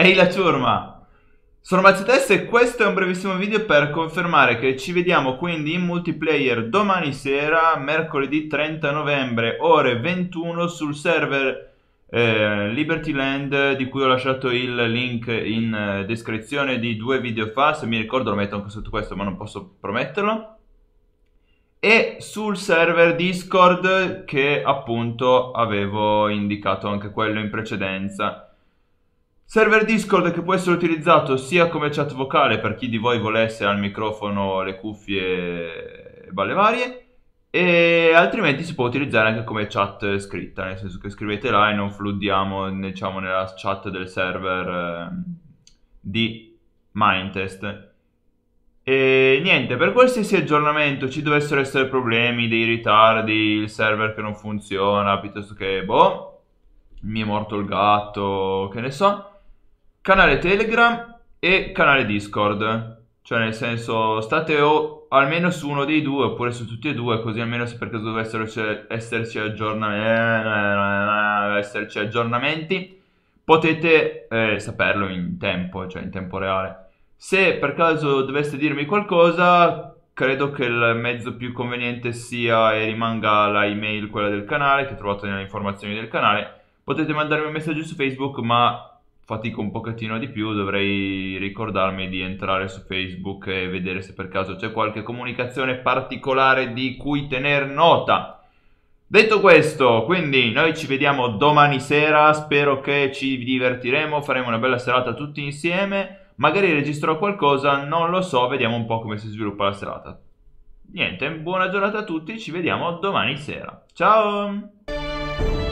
Ehi la ciurma! Sono Macetes e questo è un brevissimo video per confermare che ci vediamo quindi in multiplayer domani sera, mercoledì 30 novembre, ore 21 sul server eh, Land, di cui ho lasciato il link in eh, descrizione di due video fa, se mi ricordo lo metto anche sotto questo ma non posso prometterlo e sul server Discord che appunto avevo indicato anche quello in precedenza. Server Discord che può essere utilizzato sia come chat vocale per chi di voi volesse al microfono, le cuffie e balle varie, e altrimenti si può utilizzare anche come chat scritta, nel senso che scrivete là e non fluddiamo diciamo, nella chat del server ehm, di Mindtest. E niente, per qualsiasi aggiornamento ci dovessero essere problemi, dei ritardi, il server che non funziona, piuttosto che boh, mi è morto il gatto, che ne so canale Telegram e canale Discord. Cioè, nel senso, state o almeno su uno dei due oppure su tutti e due, così almeno se per caso dovessero esserci, aggiornamenti, eh, esserci aggiornamenti potete eh, saperlo in tempo, cioè in tempo reale. Se per caso doveste dirmi qualcosa, credo che il mezzo più conveniente sia e rimanga la email, quella del canale, che trovate nelle informazioni del canale. Potete mandarmi un messaggio su Facebook, ma fatico un pochettino di più, dovrei ricordarmi di entrare su Facebook e vedere se per caso c'è qualche comunicazione particolare di cui tener nota. Detto questo, quindi noi ci vediamo domani sera, spero che ci divertiremo, faremo una bella serata tutti insieme, magari registro qualcosa, non lo so, vediamo un po' come si sviluppa la serata. Niente, buona giornata a tutti, ci vediamo domani sera. Ciao!